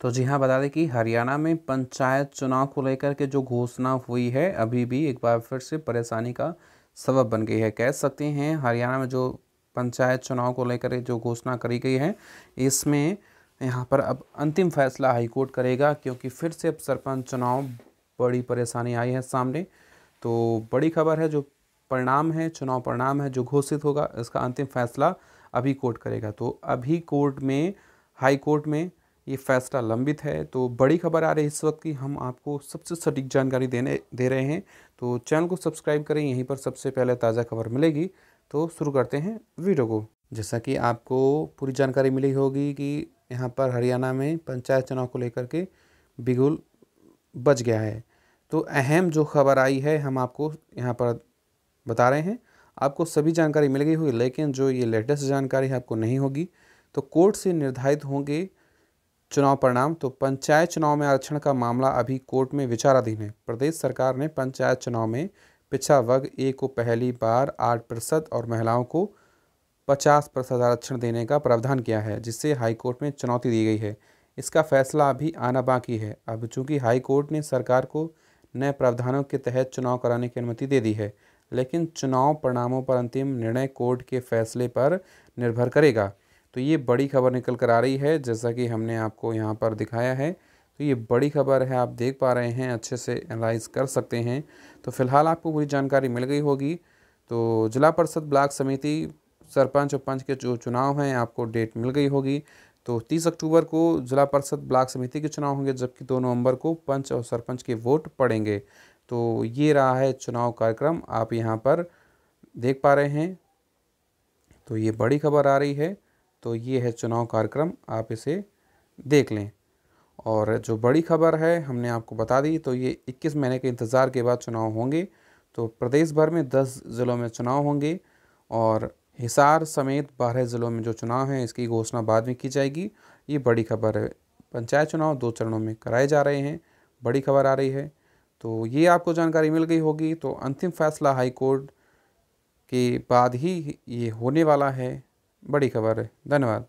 तो जी हाँ बता दें कि हरियाणा में पंचायत चुनाव को लेकर के जो घोषणा हुई है अभी भी एक बार फिर से परेशानी का सबब बन गई है कह सकते हैं हरियाणा में जो पंचायत चुनाव को लेकर जो घोषणा करी गई है इसमें यहाँ पर अब अंतिम फैसला हाईकोर्ट करेगा क्योंकि फिर से अब सरपंच चुनाव बड़ी परेशानी आई है सामने तो बड़ी खबर है जो परिणाम है चुनाव परिणाम है जो घोषित होगा इसका अंतिम फैसला अभी कोर्ट करेगा तो अभी कोर्ट में हाई कोर्ट में ये फैसला लंबित है तो बड़ी खबर आ रही है इस वक्त की हम आपको सबसे सटीक जानकारी देने दे रहे हैं तो चैनल को सब्सक्राइब करें यहीं पर सबसे पहले ताज़ा खबर मिलेगी तो शुरू करते हैं वीडियो को जैसा कि आपको पूरी जानकारी मिली होगी कि यहाँ पर हरियाणा में पंचायत चुनाव को लेकर के बिगुल बच गया है तो अहम जो खबर आई है हम आपको यहाँ पर बता रहे हैं आपको सभी जानकारी मिल गई होगी लेकिन जो ये लेटेस्ट जानकारी है आपको नहीं होगी तो कोर्ट से निर्धारित होंगे चुनाव परिणाम तो पंचायत चुनाव में आरक्षण का मामला अभी कोर्ट में विचाराधीन है प्रदेश सरकार ने पंचायत चुनाव में पिछड़ा वर्ग ए को पहली बार आठ प्रतिशत और महिलाओं को पचास प्रतिशत आरक्षण देने का प्रावधान किया है जिससे हाईकोर्ट में चुनौती दी गई है इसका फैसला अभी आना बाकी है अब चूंकि हाईकोर्ट ने सरकार को नए प्रावधानों के तहत चुनाव कराने की अनुमति दे दी है लेकिन चुनाव परिणामों पर अंतिम निर्णय कोर्ट के फैसले पर निर्भर करेगा तो ये बड़ी खबर निकल कर आ रही है जैसा कि हमने आपको यहाँ पर दिखाया है तो ये बड़ी खबर है आप देख पा रहे हैं अच्छे से एनालाइज कर सकते हैं तो फिलहाल आपको पूरी जानकारी मिल गई होगी तो जिला परिषद ब्लॉक समिति सरपंच और पंच के जो चुनाव हैं आपको डेट मिल गई होगी तो 30 अक्टूबर को जिला परिषद ब्लॉक समिति के चुनाव होंगे जबकि 2 नवंबर को पंच और सरपंच के वोट पड़ेंगे तो ये रहा है चुनाव कार्यक्रम आप यहाँ पर देख पा रहे हैं तो ये बड़ी खबर आ रही है तो ये है चुनाव कार्यक्रम आप इसे देख लें और जो बड़ी खबर है हमने आपको बता दी तो ये 21 महीने के इंतज़ार के बाद चुनाव होंगे तो प्रदेश भर में 10 ज़िलों में चुनाव होंगे और हिसार समेत बारह ज़िलों में जो चुनाव हैं इसकी घोषणा बाद में की जाएगी ये बड़ी खबर है पंचायत चुनाव दो चरणों में कराए जा रहे हैं बड़ी खबर आ रही है तो ये आपको जानकारी मिल गई होगी तो अंतिम फैसला हाईकोर्ट के बाद ही ये होने वाला है बड़ी खबर है धन्यवाद